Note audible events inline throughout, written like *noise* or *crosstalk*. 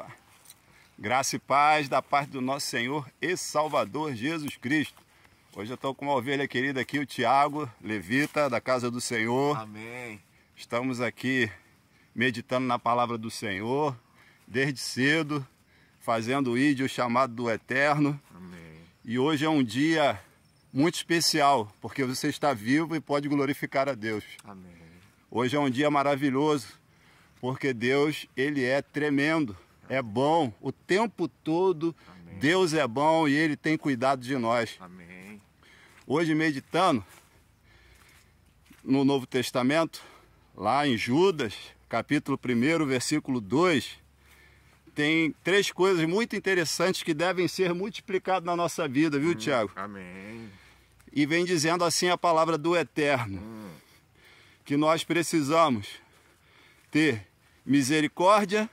Opa! Graça e paz da parte do nosso Senhor e Salvador Jesus Cristo. Hoje eu estou com uma ovelha querida aqui, o Tiago Levita, da Casa do Senhor. Amém. Estamos aqui meditando na palavra do Senhor, desde cedo, fazendo o ídio chamado do Eterno. Amém. E hoje é um dia muito especial, porque você está vivo e pode glorificar a Deus. Amém. Hoje é um dia maravilhoso, porque Deus, Ele é tremendo é bom o tempo todo. Amém. Deus é bom e Ele tem cuidado de nós. Amém. Hoje, meditando no Novo Testamento, lá em Judas, capítulo 1, versículo 2, tem três coisas muito interessantes que devem ser multiplicadas na nossa vida, viu, hum, Tiago? Amém. E vem dizendo assim a palavra do Eterno, hum. que nós precisamos ter misericórdia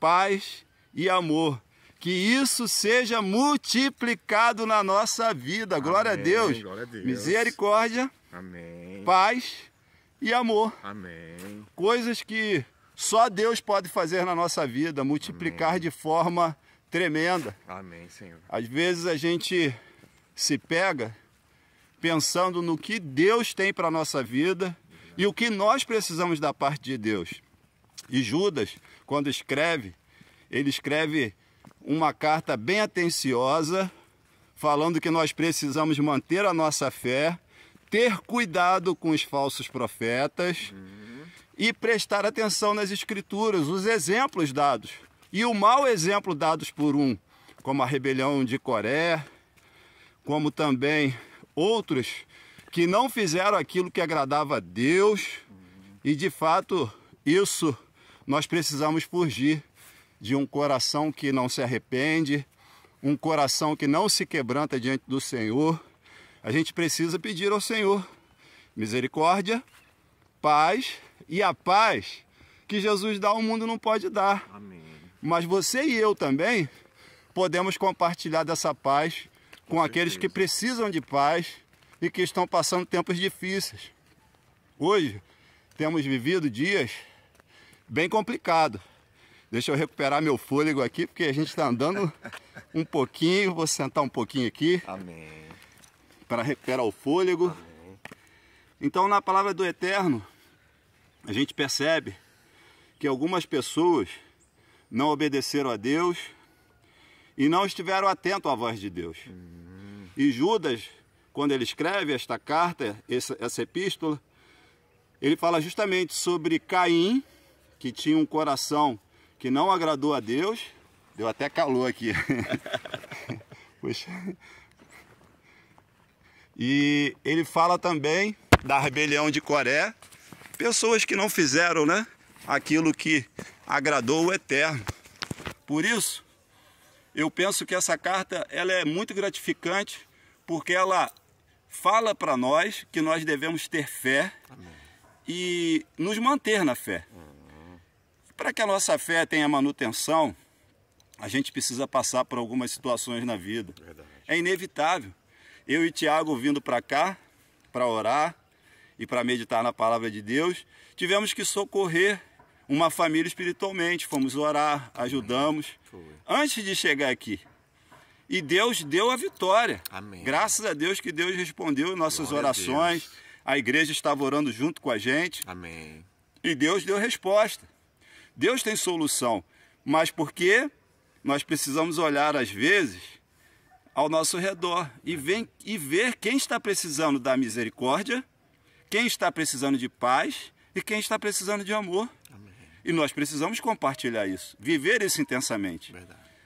paz e amor. Que isso seja multiplicado na nossa vida. Glória, a, Deus. glória a Deus. Misericórdia. Amém. Paz e amor. Amém. Coisas que só Deus pode fazer na nossa vida, multiplicar Amém. de forma tremenda. Amém, Senhor. Às vezes a gente se pega pensando no que Deus tem para a nossa vida e o que nós precisamos da parte de Deus. E Judas quando escreve, ele escreve uma carta bem atenciosa, falando que nós precisamos manter a nossa fé, ter cuidado com os falsos profetas uhum. e prestar atenção nas escrituras, os exemplos dados. E o mau exemplo dados por um, como a rebelião de Coré, como também outros que não fizeram aquilo que agradava a Deus, e de fato isso nós precisamos fugir de um coração que não se arrepende, um coração que não se quebranta diante do Senhor. A gente precisa pedir ao Senhor misericórdia, paz e a paz que Jesus dá ao mundo não pode dar. Amém. Mas você e eu também podemos compartilhar dessa paz com, com aqueles que precisam de paz e que estão passando tempos difíceis. Hoje temos vivido dias bem complicado. Deixa eu recuperar meu fôlego aqui, porque a gente está andando um pouquinho. Vou sentar um pouquinho aqui. Amém. Para recuperar o fôlego. Amém. Então, na palavra do Eterno, a gente percebe que algumas pessoas não obedeceram a Deus e não estiveram atentos à voz de Deus. E Judas, quando ele escreve esta carta, essa, essa epístola, ele fala justamente sobre Caim que tinha um coração que não agradou a Deus. Deu até calor aqui. *laughs* Puxa. E ele fala também da rebelião de Coré, pessoas que não fizeram, né, aquilo que agradou o Eterno. Por isso, eu penso que essa carta ela é muito gratificante, porque ela fala para nós que nós devemos ter fé Amém. e nos manter na fé. Para que a nossa fé tenha manutenção, a gente precisa passar por algumas situações na vida. Verdade. É inevitável. Eu e Tiago vindo para cá para orar e para meditar na palavra de Deus, tivemos que socorrer uma família espiritualmente, fomos orar, ajudamos Foi. antes de chegar aqui. E Deus deu a vitória. Amém. Graças a Deus que Deus respondeu nossas Glória orações. A, a igreja estava orando junto com a gente. Amém. E Deus deu resposta. Deus tem solução, mas porque nós precisamos olhar às vezes ao nosso redor e ver, e ver quem está precisando da misericórdia, quem está precisando de paz e quem está precisando de amor. Amém. E nós precisamos compartilhar isso, viver isso intensamente.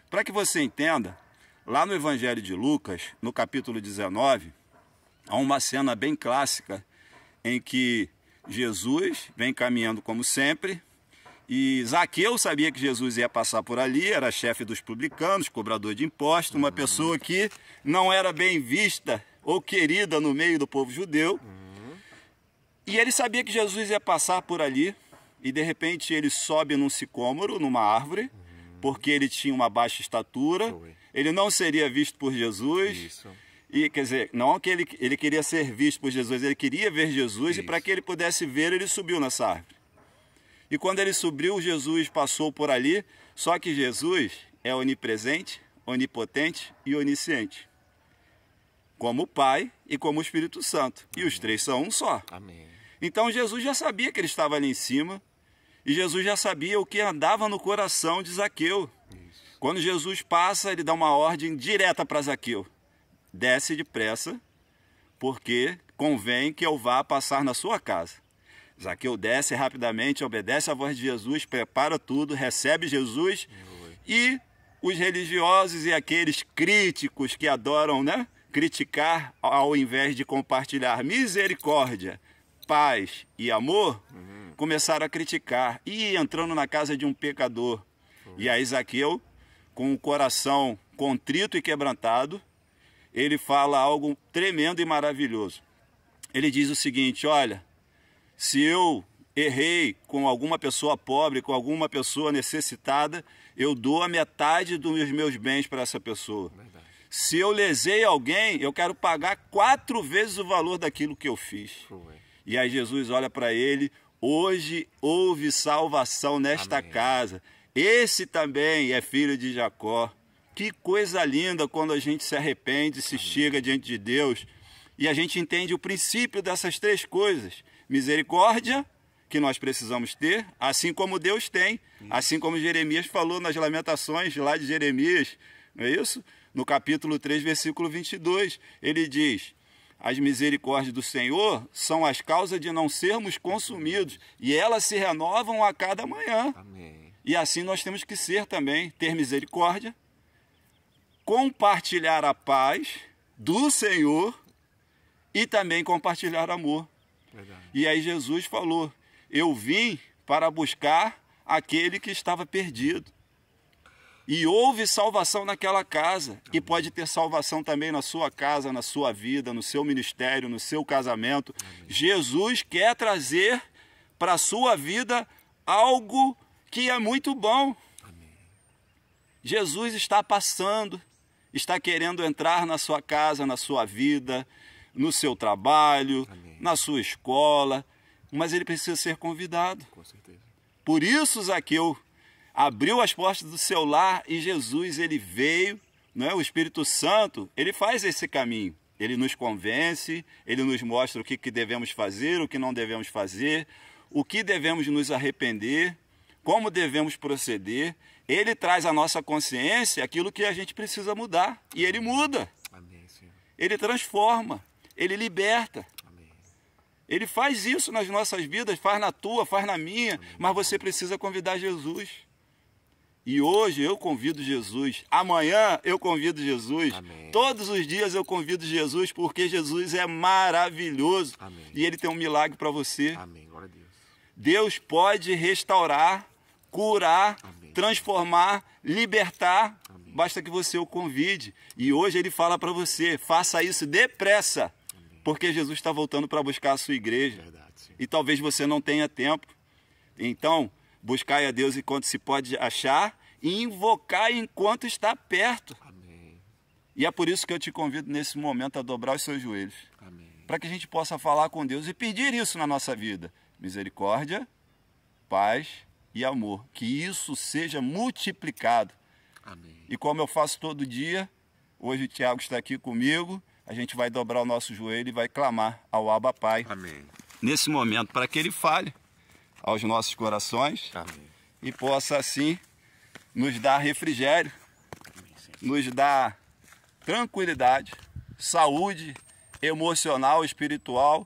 Para que você entenda, lá no Evangelho de Lucas, no capítulo 19, há uma cena bem clássica em que Jesus vem caminhando como sempre e Zaqueu sabia que Jesus ia passar por ali, era chefe dos publicanos, cobrador de impostos, uma pessoa que não era bem vista ou querida no meio do povo judeu. E ele sabia que Jesus ia passar por ali, e de repente ele sobe num sicômoro, numa árvore, porque ele tinha uma baixa estatura, ele não seria visto por Jesus. Isso. E quer dizer, não que ele, ele queria ser visto por Jesus, ele queria ver Jesus, Isso. e para que ele pudesse ver, ele subiu nessa árvore. E quando ele subiu, Jesus passou por ali, só que Jesus é onipresente, onipotente e onisciente. Como o Pai e como o Espírito Santo. Amém. E os três são um só. Amém. Então Jesus já sabia que ele estava ali em cima, e Jesus já sabia o que andava no coração de Zaqueu. Isso. Quando Jesus passa, ele dá uma ordem direta para Zaqueu: desce depressa, porque convém que eu vá passar na sua casa. Zaqueu desce rapidamente, obedece à voz de Jesus, prepara tudo, recebe Jesus e os religiosos e aqueles críticos que adoram, né? Criticar ao invés de compartilhar misericórdia, paz e amor, uhum. começaram a criticar e entrando na casa de um pecador. Uhum. E aí Zaqueu, com o coração contrito e quebrantado, ele fala algo tremendo e maravilhoso. Ele diz o seguinte: Olha, se eu errei com alguma pessoa pobre, com alguma pessoa necessitada, eu dou a metade dos meus bens para essa pessoa. Verdade. Se eu lesei alguém, eu quero pagar quatro vezes o valor daquilo que eu fiz. Ué. E aí Jesus olha para ele, hoje houve salvação nesta Amém. casa. Esse também é filho de Jacó. Que coisa linda quando a gente se arrepende, se Amém. chega diante de Deus e a gente entende o princípio dessas três coisas misericórdia que nós precisamos ter, assim como Deus tem, assim como Jeremias falou nas Lamentações lá de Jeremias, não é isso? No capítulo 3, versículo 22, ele diz: As misericórdias do Senhor são as causas de não sermos consumidos, e elas se renovam a cada manhã. E assim nós temos que ser também, ter misericórdia, compartilhar a paz do Senhor e também compartilhar amor. Verdade. E aí Jesus falou: Eu vim para buscar aquele que estava perdido. E houve salvação naquela casa. Amém. E pode ter salvação também na sua casa, na sua vida, no seu ministério, no seu casamento. Amém. Jesus quer trazer para a sua vida algo que é muito bom. Jesus está passando, está querendo entrar na sua casa, na sua vida, no seu trabalho, Amém. na sua escola, mas ele precisa ser convidado. Com certeza. Por isso Zaqueu abriu as portas do seu lar e Jesus ele veio, é O Espírito Santo, ele faz esse caminho. Ele nos convence, ele nos mostra o que, que devemos fazer, o que não devemos fazer, o que devemos nos arrepender, como devemos proceder. Ele traz à nossa consciência aquilo que a gente precisa mudar. E ele muda. Amém, ele transforma. Ele liberta. Ele faz isso nas nossas vidas, faz na tua, faz na minha, mas você precisa convidar Jesus. E hoje eu convido Jesus, amanhã eu convido Jesus, Amém. todos os dias eu convido Jesus, porque Jesus é maravilhoso Amém. e ele tem um milagre para você. Deus. Deus. pode restaurar, curar, Amém. transformar, libertar, basta que você o convide. E hoje ele fala para você: faça isso depressa porque Jesus está voltando para buscar a sua igreja. Verdade, e talvez você não tenha tempo. Então, buscai a Deus enquanto se pode achar e invocar enquanto está perto. Amém. E é por isso que eu te convido nesse momento a dobrar os seus joelhos. Para que a gente possa falar com Deus e pedir isso na nossa vida: misericórdia, paz e amor. Que isso seja multiplicado. Amém. E como eu faço todo dia, hoje o Tiago está aqui comigo a gente vai dobrar o nosso joelho e vai clamar ao Abba Pai. Amém. Nesse momento, para que ele fale aos nossos corações Amém. e possa assim nos dar refrigério, Amém, nos dar tranquilidade, saúde emocional, espiritual,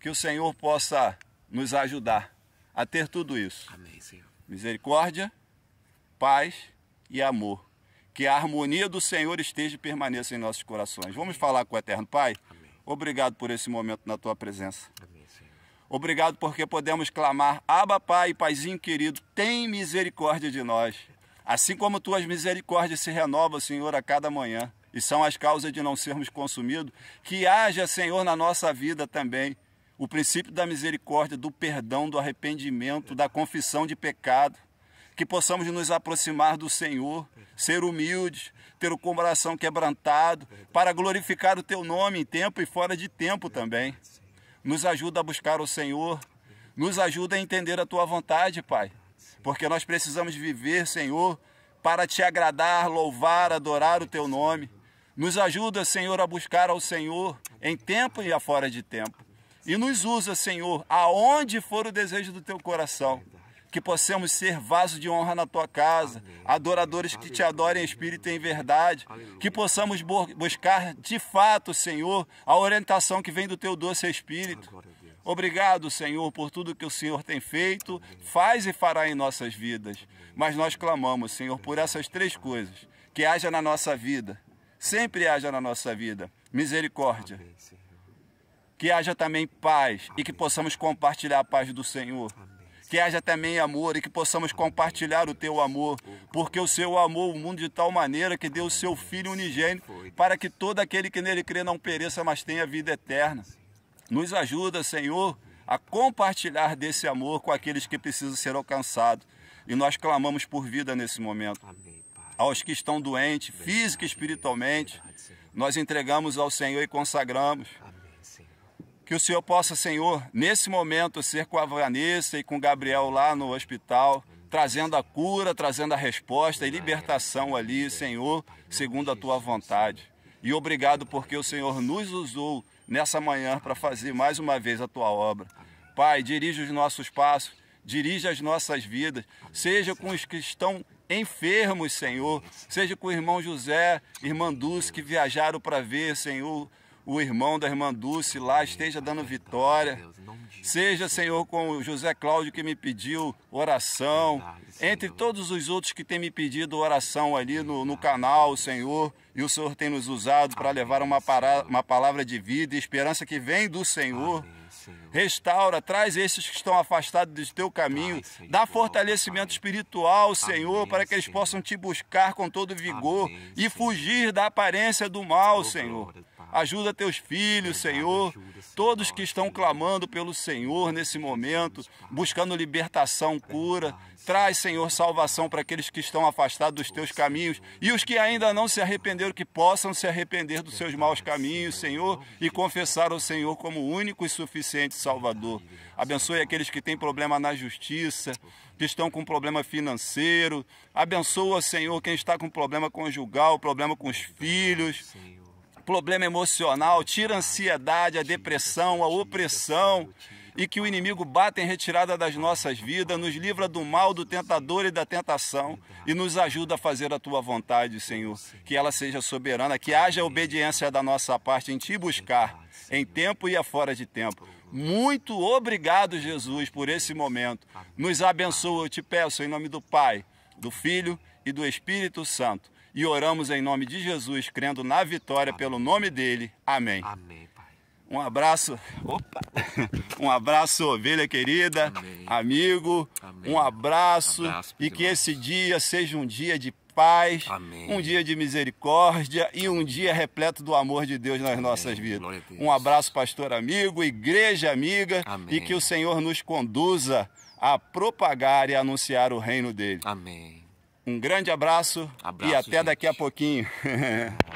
que o Senhor possa nos ajudar a ter tudo isso. Amém, Misericórdia, paz e amor. Que a harmonia do Senhor esteja e permaneça em nossos corações. Vamos falar com o Eterno Pai? Amém. Obrigado por esse momento na tua presença. Amém, Senhor. Obrigado porque podemos clamar, Abba Pai, Paizinho querido, tem misericórdia de nós. Assim como tuas misericórdias se renovam, Senhor, a cada manhã, e são as causas de não sermos consumidos, que haja, Senhor, na nossa vida também o princípio da misericórdia, do perdão, do arrependimento, da confissão de pecado, que possamos nos aproximar do Senhor ser humildes, ter o coração quebrantado, para glorificar o teu nome em tempo e fora de tempo também. Nos ajuda a buscar o Senhor, nos ajuda a entender a tua vontade, Pai, porque nós precisamos viver, Senhor, para te agradar, louvar, adorar o teu nome. Nos ajuda, Senhor, a buscar ao Senhor em tempo e fora de tempo. E nos usa, Senhor, aonde for o desejo do teu coração que possamos ser vaso de honra na tua casa, adoradores que te adorem em espírito e em verdade, que possamos buscar de fato, Senhor, a orientação que vem do teu doce Espírito. Obrigado, Senhor, por tudo que o Senhor tem feito, faz e fará em nossas vidas. Mas nós clamamos, Senhor, por essas três coisas: que haja na nossa vida, sempre haja na nossa vida, misericórdia. Que haja também paz e que possamos compartilhar a paz do Senhor que haja também amor e que possamos compartilhar o teu amor, porque o seu amor o mundo de tal maneira que deu o seu Filho unigênito para que todo aquele que nele crê não pereça, mas tenha vida eterna. Nos ajuda, Senhor, a compartilhar desse amor com aqueles que precisam ser alcançados. E nós clamamos por vida nesse momento. Aos que estão doentes, física e espiritualmente, nós entregamos ao Senhor e consagramos. Que o Senhor possa, Senhor, nesse momento, ser com a Vanessa e com o Gabriel lá no hospital, trazendo a cura, trazendo a resposta e libertação ali, Senhor, segundo a tua vontade. E obrigado porque o Senhor nos usou nessa manhã para fazer mais uma vez a tua obra. Pai, dirige os nossos passos, dirige as nossas vidas, seja com os que estão enfermos, Senhor, seja com o irmão José, irmã Dulce que viajaram para ver, Senhor, o irmão da irmã Dulce lá, esteja dando vitória. Seja, Senhor, com o José Cláudio que me pediu oração, entre todos os outros que têm me pedido oração ali no, no canal, Senhor, e o Senhor tem nos usado para levar uma, para, uma palavra de vida e esperança que vem do Senhor. Restaura, traz esses que estão afastados do teu caminho. Dá fortalecimento espiritual, Senhor, para que eles possam te buscar com todo vigor e fugir da aparência do mal, oh, Senhor. Ajuda teus filhos, Senhor. Todos que estão clamando pelo Senhor nesse momento, buscando libertação, cura. Traz, Senhor, salvação para aqueles que estão afastados dos teus caminhos e os que ainda não se arrependeram, que possam se arrepender dos seus é maus caminhos, Senhor, e confessar ao Senhor como único e suficiente Salvador. Abençoe aqueles que têm problema na justiça, que estão com problema financeiro. Abençoa, Senhor, quem está com problema conjugal, problema com os filhos, problema emocional, tira a ansiedade, a depressão, a opressão e que o inimigo bata em retirada das nossas vidas, nos livra do mal, do tentador e da tentação e nos ajuda a fazer a tua vontade, Senhor. Que ela seja soberana, que haja obediência da nossa parte em te buscar, em tempo e fora de tempo. Muito obrigado, Jesus, por esse momento. Nos abençoa, eu te peço, em nome do Pai, do Filho e do Espírito Santo e oramos em nome de Jesus, crendo na vitória Amém. pelo nome dele. Amém. Amém. Um abraço, opa, *laughs* um abraço, ovelha querida, Amém. amigo, Amém. um abraço, abraço e que esse dia seja um dia de paz, Amém. um dia de misericórdia e um dia repleto do amor de Deus nas nossas vidas. Um abraço, pastor amigo, igreja amiga, e que o Senhor nos conduza a propagar e anunciar o reino dele. Amém. Um grande abraço, abraço e até gente. daqui a pouquinho. *laughs*